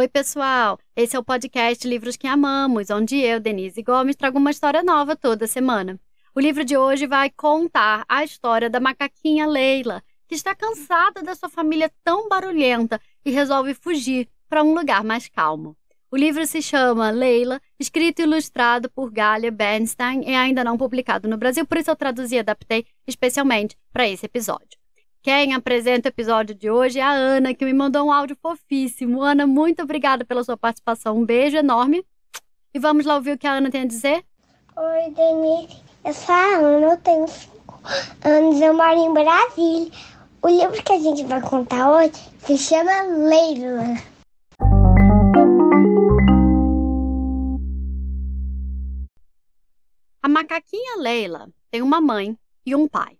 Oi, pessoal! Esse é o podcast Livros que Amamos, onde eu, Denise Gomes, trago uma história nova toda semana. O livro de hoje vai contar a história da macaquinha Leila, que está cansada da sua família tão barulhenta e resolve fugir para um lugar mais calmo. O livro se chama Leila, escrito e ilustrado por Galia Bernstein e ainda não publicado no Brasil, por isso eu traduzi e adaptei especialmente para esse episódio. Quem apresenta o episódio de hoje é a Ana, que me mandou um áudio fofíssimo. Ana, muito obrigada pela sua participação. Um beijo enorme. E vamos lá ouvir o que a Ana tem a dizer? Oi, Denise. Eu sou a Ana, eu tenho cinco anos, eu moro em Brasília. O livro que a gente vai contar hoje se chama Leila. A macaquinha Leila tem uma mãe e um pai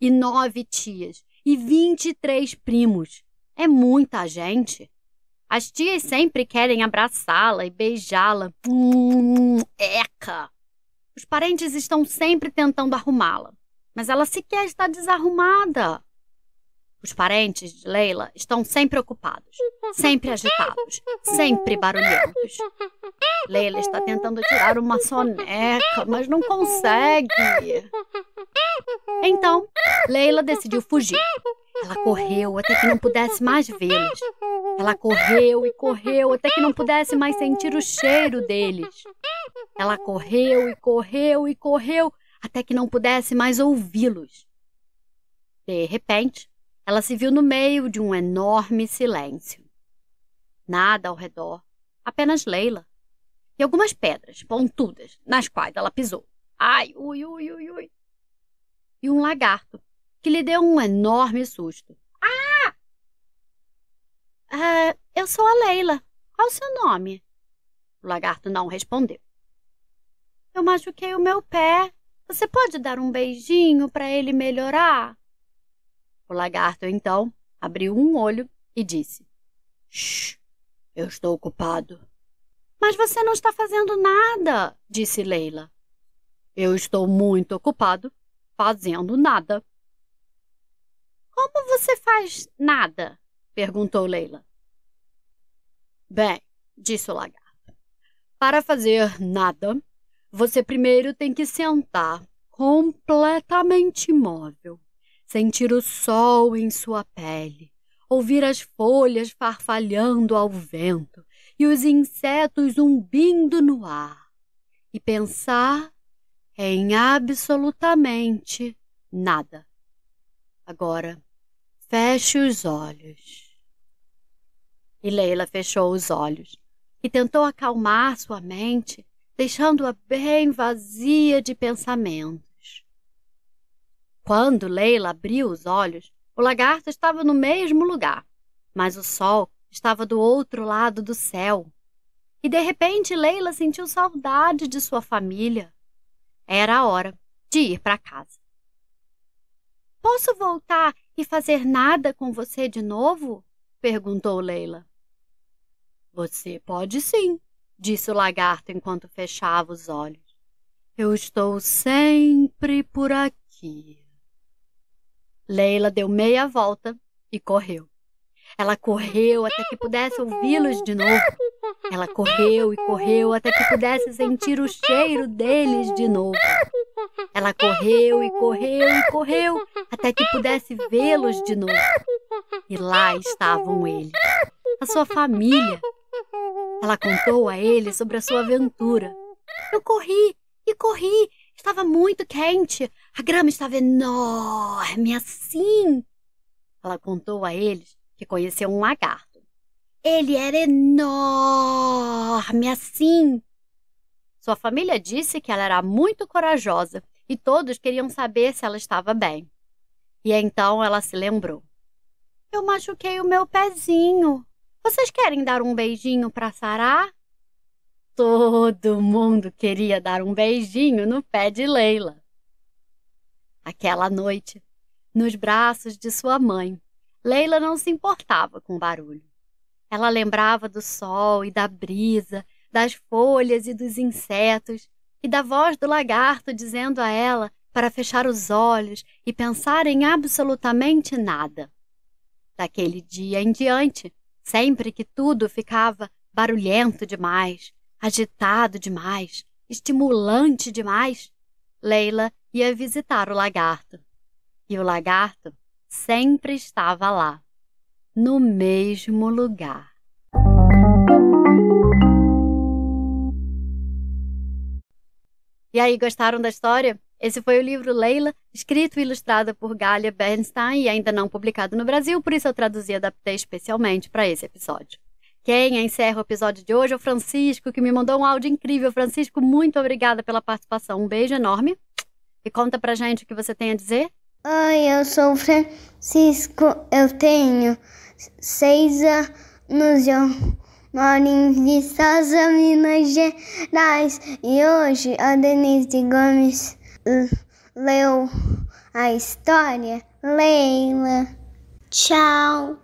e nove tias e 23 primos. É muita gente. As tias sempre querem abraçá-la e beijá-la. Hum, eca! Os parentes estão sempre tentando arrumá-la, mas ela sequer está desarrumada. Os parentes de Leila estão sempre ocupados, sempre agitados, sempre barulhentos. Leila está tentando tirar uma soneca, mas não consegue. Então, Leila decidiu fugir. Ela correu até que não pudesse mais vê-los. Ela correu e correu até que não pudesse mais sentir o cheiro deles. Ela correu e correu e correu até que não pudesse mais ouvi-los. De repente, ela se viu no meio de um enorme silêncio. Nada ao redor, apenas Leila e algumas pedras pontudas nas quais ela pisou. Ai, ui, ui, ui, ui e um lagarto, que lhe deu um enorme susto. Ah! ah eu sou a Leila. Qual o seu nome? O lagarto não respondeu. Eu machuquei o meu pé. Você pode dar um beijinho para ele melhorar? O lagarto, então, abriu um olho e disse: Shh, eu estou ocupado. Mas você não está fazendo nada, disse Leila. Eu estou muito ocupado fazendo nada. Como você faz nada? perguntou Leila. Bem, disse o lagarto. Para fazer nada, você primeiro tem que sentar completamente imóvel, sentir o sol em sua pele, ouvir as folhas farfalhando ao vento e os insetos zumbindo no ar, e pensar em absolutamente nada. Agora, feche os olhos. E Leila fechou os olhos e tentou acalmar sua mente, deixando-a bem vazia de pensamentos. Quando Leila abriu os olhos, o lagarto estava no mesmo lugar, mas o sol estava do outro lado do céu. E de repente Leila sentiu saudade de sua família. Era a hora de ir para casa. Posso voltar e fazer nada com você de novo? perguntou Leila. Você pode sim, disse o lagarto enquanto fechava os olhos. Eu estou sempre por aqui. Leila deu meia volta e correu. Ela correu até que pudesse ouvi-los de novo. Ela correu e correu até que pudesse sentir o cheiro deles de novo. Ela correu e correu e correu até que pudesse vê-los de novo. E lá estavam eles, a sua família. Ela contou a ele sobre a sua aventura. Eu corri e corri. Estava muito quente. A grama estava enorme assim. Ela contou a eles que conheceu um lagarto ele era enorme assim. Sua família disse que ela era muito corajosa e todos queriam saber se ela estava bem. E então ela se lembrou. Eu machuquei o meu pezinho. Vocês querem dar um beijinho para sarar? Todo mundo queria dar um beijinho no pé de Leila. Aquela noite, nos braços de sua mãe, Leila não se importava com o barulho. Ela lembrava do sol e da brisa, das folhas e dos insetos, e da voz do lagarto dizendo a ela para fechar os olhos e pensar em absolutamente nada. Daquele dia em diante, sempre que tudo ficava barulhento demais, agitado demais, estimulante demais, Leila ia visitar o lagarto. E o lagarto sempre estava lá no mesmo lugar. E aí, gostaram da história? Esse foi o livro Leila, escrito e ilustrado por Galia Bernstein e ainda não publicado no Brasil, por isso eu traduzi e adaptei especialmente para esse episódio. Quem encerra o episódio de hoje é o Francisco, que me mandou um áudio incrível. Francisco, muito obrigada pela participação. Um beijo enorme. E conta pra gente o que você tem a dizer. Oi, eu sou o Francisco. Eu tenho seis anos eu moro em Vistosa, Minas Gerais. E hoje a Denise Gomes leu a história. Leila. Tchau!